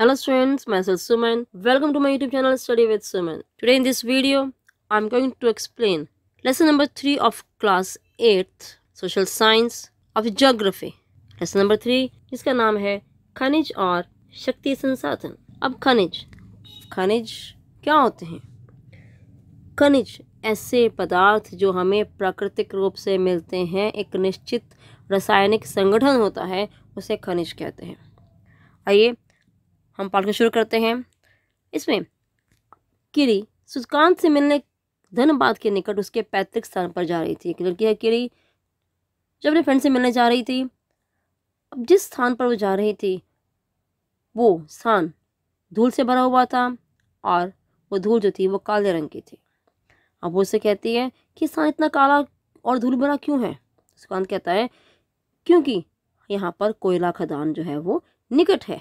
Hello students, myself Suman. Welcome to my YouTube channel Study with Suman. Today in this video, I'm going to explain lesson number 3 of class 8 social science of geography. Lesson number 3 जिसका नाम है खनिज और शक्ति संसाधन. अब खनिज खनिज क्या होते हैं? खनिज ऐसे पदार्थ जो हमें प्राकृतिक रूप से मिलते हैं एक निश्चित रासायनिक संगठन होता है उसे खनिज कहते हैं आइए हम पाठ को शुरू करते हैं इसमें किरी सुशकांत से मिलने धनबाद के निकट उसके पैतृक स्थान पर जा रही थी एक लड़की है किरी जब अपने फ्रेंड से मिलने जा रही थी अब जिस स्थान पर वो जा रही थी वो स्थान धूल से भरा हुआ था और वो धूल जो थी वो काले रंग की थी अब वो उसे कहती है कि स्थान इतना काला और धूल भरा क्यों है सुकांत कहता है क्योंकि यहाँ पर कोयला खदान जो है वो निकट है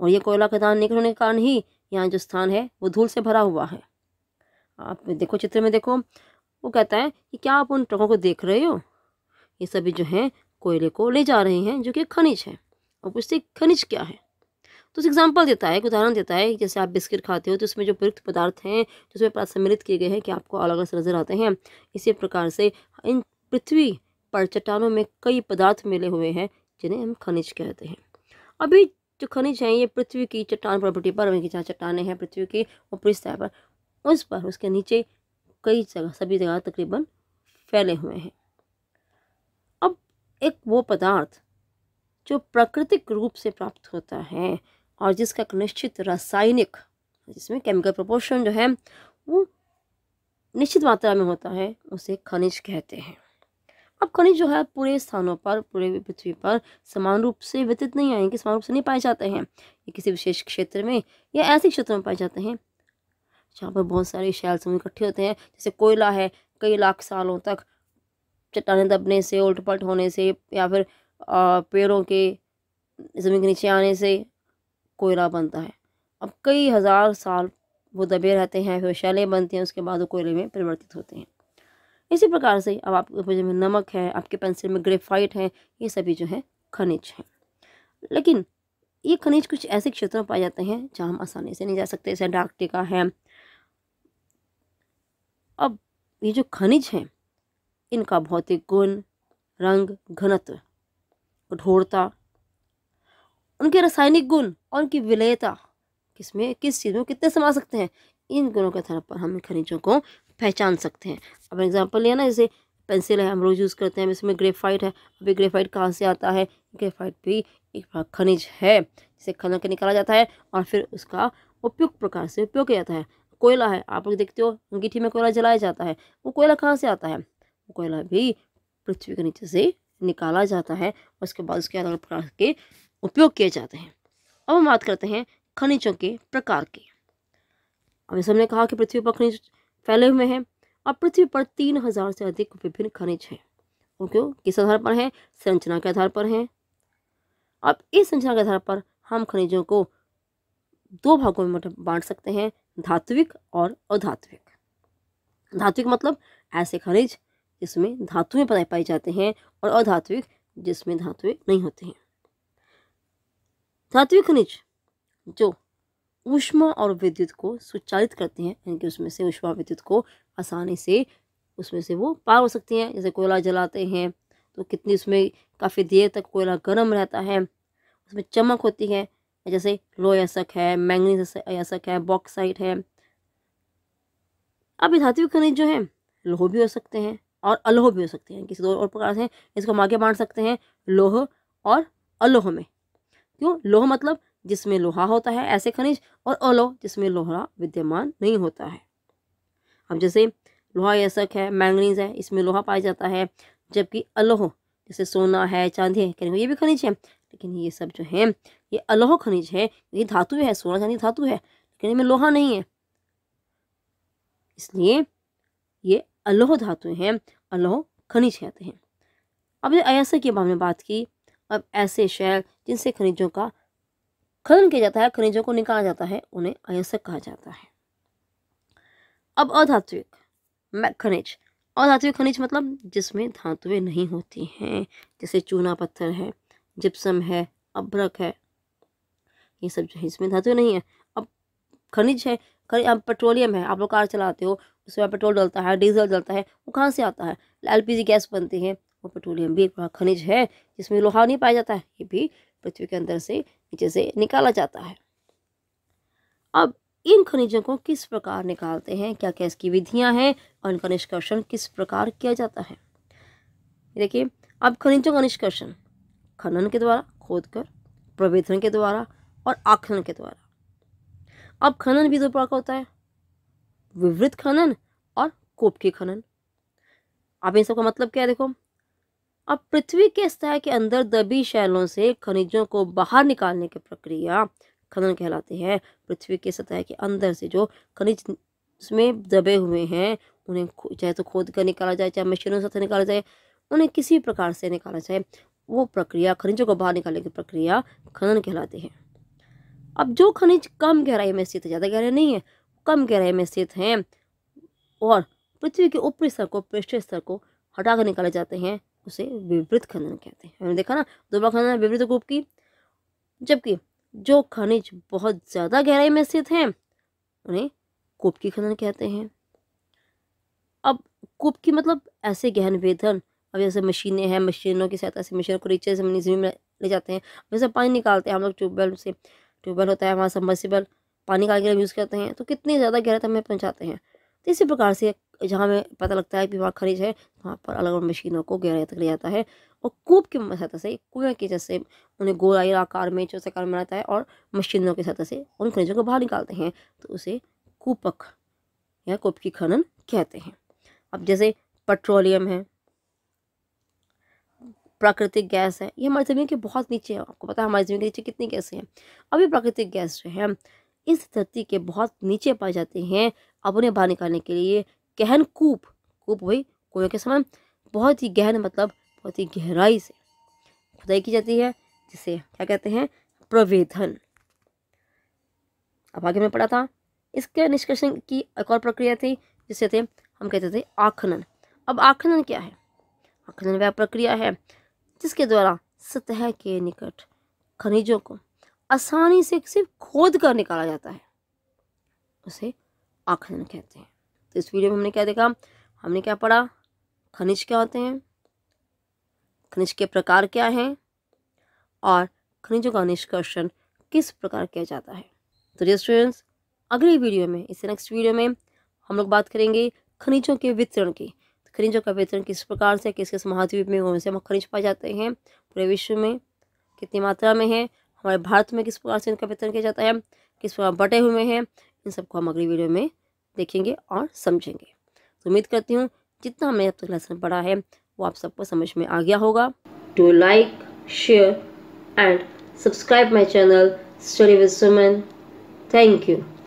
और ये कोयला खदान निकल होने के कारण ही यहाँ जो स्थान है वो धूल से भरा हुआ है आप देखो चित्र में देखो वो कहता है कि क्या आप उन ट्रकों को देख रहे हो ये सभी जो हैं कोयले को ले जा रहे हैं जो कि खनिज है और पूछते खनिज क्या है तो उस एग्जाम्पल देता है एक उदाहरण देता है जैसे आप बिस्किट खाते हो तो उसमें जो प्रयुक्त पदार्थ हैं जिसमें सम्मिलित किए गए हैं कि आपको अलग अलग नज़र आते हैं इसी प्रकार से इन पृथ्वी पर चट्टानों में कई पदार्थ मिले हुए हैं जिन्हें हम खनिज कहते हैं अभी जो खनिज हैं ये पृथ्वी की चट्टान प्रॉपर्टी पर उनकी जहाँ चट्टाने हैं पृथ्वी की ऊपरी सतह पर उस पर उसके नीचे कई जगह सभी जगह तकरीबन फैले हुए हैं अब एक वो पदार्थ जो प्राकृतिक रूप से प्राप्त होता है और जिसका एक निश्चित रासायनिक जिसमें केमिकल प्रपोर्शन जो है वो निश्चित मात्रा में होता है उसे खनिज कहते हैं अब खनिज जो है पूरे स्थानों पर पूरे पृथ्वी पर समान रूप से व्यतीत नहीं आएंगे समान रूप से नहीं पाए जाते हैं ये किसी विशेष क्षेत्र में या ऐसे क्षेत्रों में पाए जाते हैं जहाँ पर बहुत सारे शैल समूह इकट्ठे होते हैं जैसे कोयला है कई लाख सालों तक चट्टाने दबने से उल्ट पलट होने से या फिर पेड़ों के ज़मीन के नीचे आने से कोयला बनता है अब कई हज़ार साल वो दबे रहते हैं फिर शैलें बनती हैं उसके बाद वो कोयले में परिवर्तित होते हैं इसी प्रकार से अब आपके भोजन में नमक है आपके पेंसिल में ग्रेफाइट है ये सभी जो है खनिज हैं लेकिन ये खनिज कुछ ऐसे क्षेत्रों पाए जाते हैं जहाँ हम आसानी से नहीं जा सकते जैसे अंटार्कटिका है अब ये जो खनिज हैं इनका भौतिक गुण रंग घनत्व कठोरता उनके रासायनिक गुण और उनकी विलयता किसमें किस चीज़ में कितने समा सकते हैं इन गुणों के आधार पर हम खनिजों को पहचान सकते हैं अब एग्जाम्पल लिया ना जैसे पेंसिल है हम रोज़ यूज़ करते हैं इसमें ग्रेफाइट है अभी ग्रेफाइट कहाँ से आता है ग्रेफाइट भी एक खनिज है जिसे खन के निकाला जाता है और फिर उसका उपयुक्त प्रकार से उपयोग किया जाता है कोयला है आप लोग देखते हो अंगीठी में कोयला जलाया जाता है वो कोयला कहाँ से आता है वो कोयला भी पृथ्वी के नीचे से निकाला जाता है उसके बाद उसके अलग प्रकार के उपयोग किए जाते हैं अब हम बात करते हैं खनिजों के प्रकार के अब इस हमने कहा कि पृथ्वी पर खनिज फैले हुए हैं और पृथ्वी पर तीन हजार से अधिक विभिन्न खनिज हैं क्यों किस आधार पर हैं संरचना के आधार पर हैं अब इस संरचना के आधार पर हम खनिजों को दो भागों में बांट सकते हैं धात्विक और अधात्विक धात्विक मतलब ऐसे खनिज जिसमें धातुएं पाए जाते हैं और अधात्विक जिसमें धातुएं नहीं होते हैं धात्विक खनिज जो ऊष्मा और विद्युत को सुचालित करते हैं यानी कि उसमें से ऊष्मा विद्युत को आसानी से उसमें से वो पार हो सकती हैं जैसे कोयला जलाते हैं तो कितनी उसमें काफ़ी देर तक कोयला गर्म रहता है उसमें चमक होती है जैसे लोह है मैंगनीज यासक है बॉक्साइट है अब धातु खनिज जो है लोह भी हो सकते हैं और अलोह भी हो सकते हैं किसी दो और प्रकार से इसको हम आगे बांट सकते हैं लोह और अलोह में क्यों लोह मतलब जिसमें लोहा होता है ऐसे खनिज और अलोह जिसमें लोहा विद्यमान नहीं होता है अब जैसे लोहा यशक है मैंगनीज है इसमें लोहा पाया जाता है जबकि अलोह जैसे सोना है चांदी है कहने ये भी खनिज है लेकिन ये सब जो है ये अलोह खनिज है ये धातु है सोना चांदी धातु है लेकिन इनमें लोहा नहीं है इसलिए ये अलोह धातु हैं अलोह खनिज कहते हैं अब जो के बारे में बात की अब ऐसे शैल जिनसे खनिजों का खनन किया जाता है खनिजों को निकाला जाता है उन्हें अयस्क कहा जाता है अब अधात्विक खनिज अधात्विक खनिज मतलब जिसमें धातुएं नहीं होती हैं जैसे चूना पत्थर है जिप्सम है अभ्रक है ये सब जो है इसमें धातु नहीं है अब खनिज है खनिज पेट्रोलियम है आप लोग कार चलाते हो उसमें पेट्रोल डलता है डीजल डलता है वो कहाँ से आता है जी गैस बनती है वो पेट्रोलियम भी एक खनिज है जिसमें लोहा नहीं पाया जाता है ये भी पृथ्वी के अंदर से नीचे से निकाला जाता है अब इन खनिजों को किस प्रकार निकालते हैं क्या क्या इसकी विधियां हैं और इनका निष्कर्षण किस प्रकार किया जाता है देखिए अब खनिजों का निष्कर्षण खनन के द्वारा खोद कर प्रवेदन के द्वारा और आखनन के द्वारा अब खनन भी दो प्रकार का होता है विवृत खनन और कोप के खनन अब इन सब का मतलब क्या है देखो अब पृथ्वी के सतह के अंदर दबी शैलों से खनिजों को बाहर निकालने की प्रक्रिया खनन कहलाते हैं पृथ्वी के सतह के अंदर से जो खनिज उसमें दबे हुए हैं उन्हें चाहे तो खोद कर निकाला जाए चाहे मशीनों से निकाला जाए उन्हें किसी प्रकार से निकाला जाए वो प्रक्रिया खनिजों को बाहर निकालने की प्रक्रिया खनन कहलाते हैं अब जो खनिज कम गहराई में स्थित है ज़्यादा गहराई नहीं है कम गहराई में स्थित हैं और पृथ्वी के ऊपरी स्तर को पृष्ठ स्तर को हटा कर निकाले जाते हैं उसे विवृत खनन कहते हैं हमने देखा ना दोबारा खनन है रूप की जबकि जो खनिज बहुत ज़्यादा गहराई में स्थित हैं उन्हें कूप की खनन कहते हैं अब कूप की मतलब ऐसे गहन वेधन अब जैसे मशीनें हैं मशीनों की सहायता से मशीनों को नीचे जमीन जमीन में ले जाते हैं वैसे पानी निकालते हैं हम लोग ट्यूबवेल से ट्यूबवेल होता है वहाँ सबमर्सिबल पानी निकाल के यूज़ करते हैं तो कितनी ज़्यादा गहराई हमें पहुँचाते हैं तो इसी प्रकार से जहाँ में पता लगता है कि वहाँ खनिज है वहाँ पर अलग अलग मशीनों को गहरा तक जाता है और कूप की सहायता से कुएं की जैसे उन्हें गोलाई आकार में चौथे आकार में बनाता है और मशीनों की सहायता से उन खनिजों को बाहर निकालते हैं तो उसे कूपक या कूप की खनन कहते हैं अब जैसे पेट्रोलियम है प्राकृतिक गैस है ये हमारी ज़मीन के बहुत नीचे है आपको पता है हमारी ज़मीन के नीचे कितनी गैसें हैं अभी प्राकृतिक गैस जो है इस धरती के बहुत नीचे पाए जाते हैं अब उन्हें बाहर निकालने के लिए गहन कूप कूप वही कुएं के समान बहुत ही गहन मतलब बहुत ही गहराई से खुदाई की जाती है जिसे क्या कहते हैं प्रवेधन अब आगे में पढ़ा था इसके निष्कर्षण की एक और प्रक्रिया थी जिसे थे हम कहते थे आखनन अब आखनन क्या है आखनन वह प्रक्रिया है जिसके द्वारा सतह के निकट खनिजों को आसानी से सिर्फ खोद कर निकाला जाता है उसे आखनन कहते हैं तो इस वीडियो में हमने क्या देखा हमने क्या पढ़ा खनिज क्या होते हैं खनिज के प्रकार क्या हैं और खनिजों का निष्कर्षण किस प्रकार किया जाता है तो डियर स्टूडेंट्स अगली वीडियो में इस नेक्स्ट वीडियो में हम लोग बात करेंगे खनिजों के वितरण की तो खनिजों का वितरण किस प्रकार से किस किस महाद्वीप में कौन से खनिज पाए जाते हैं पूरे विश्व में कितनी मात्रा में है हमारे भारत में किस प्रकार से इनका वितरण किया जाता है किस प्रकार बटे हुए हैं इन सबको हम अगली वीडियो में देखेंगे और समझेंगे तो उम्मीद करती हूँ जितना हमने अब तक लेसन पढ़ा है वो आप सबको समझ में आ गया होगा to like share and subscribe my channel study with Suman thank you